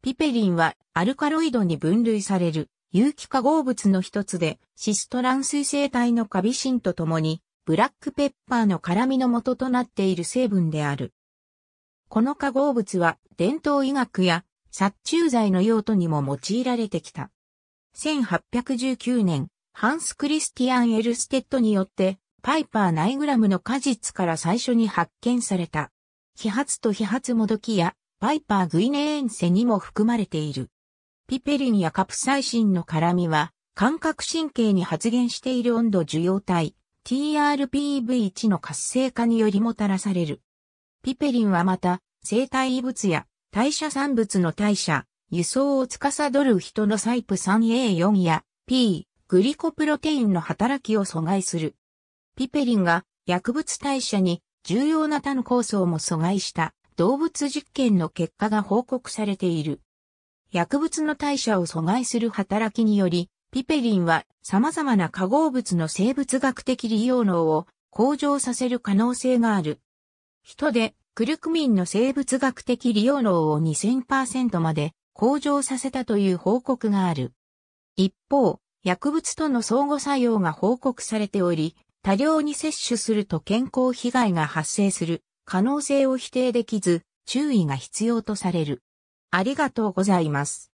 ピペリンはアルカロイドに分類される有機化合物の一つで、シストラン水生体のカビシンとともに、ブラックペッパーの辛みの元となっている成分である。この化合物は伝統医学や殺虫剤の用途にも用いられてきた。1819年、ハンス・クリスティアン・エルステッドによって、パイパーナイグラムの果実から最初に発見された。揮発と揮発もどきやバイパーグイネエンセにも含まれている。ピペリンやカプサイシンの絡みは、感覚神経に発現している温度受容体、TRPV1 の活性化によりもたらされる。ピペリンはまた、生体異物や代謝産物の代謝、輸送を司る人のサイプ 3A4 や P、グリコプロテインの働きを阻害する。ピペリンが薬物代謝に重要な他の酵素をも阻害した動物実験の結果が報告されている。薬物の代謝を阻害する働きにより、ピペリンは様々な化合物の生物学的利用能を向上させる可能性がある。人でクルクミンの生物学的利用能を2000%まで向上させたという報告がある。一方、薬物との相互作用が報告されており、多量に摂取すると健康被害が発生する可能性を否定できず、注意が必要とされる。ありがとうございます。